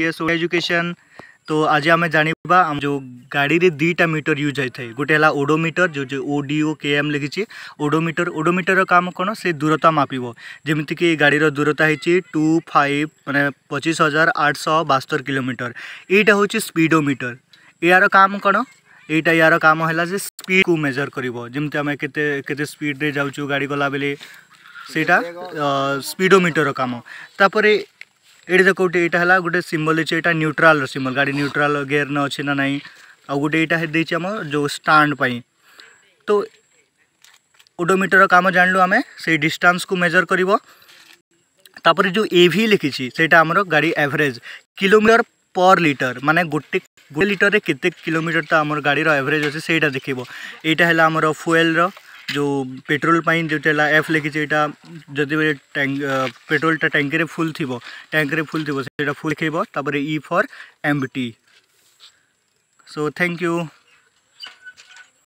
education तो आज आम जाना जो गाड़ी दुईटा मीटर यूज होता है गोटे ओडोमीटर जो जो ओडीओ के एम लिखी ओडोमीटर ओडोमीटर काम कौन से दूरता माप जमीक गाड़ी दूरता है टू फाइव मैंने पचीस हजार आठ सौ बास्तर किलोमीटर यहाँ हूँ स्पीडोमीटर यार काम कौन यहीटा यार काम है स्पीड को मेजर करमी आम के स्पीड्रे जाऊ गाड़ी गला बेले सेटा स्पीडोमीटर काम तापर ये देख गोटे यहाँ है गोटे सिम्बल देखिए यहाँ न्यूट्राल सिम्बल गाड़ी न्यूट्राल गेयर न अच्छे ना नहीं आ गए यहाँ देखिए आम जो स्टाण तो ओडोमीटर काम जान लु आम से डिस्टास् मेजर कर तापर जो ए भी लिखी से गाड़ी एवरेज किलोमीटर पर लिटर माने गोटे गोटे लिटर के कितने किलोमीटर तो आम गाड़ी एवरेज अच्छे से देखा है फुएल्र जो पेट्रोल जो एफ लिखी है यहाँ जो टैंक पेट्रोल टैंक फुल थी टैंक फुल थी फुल लिखे E for empty so thank you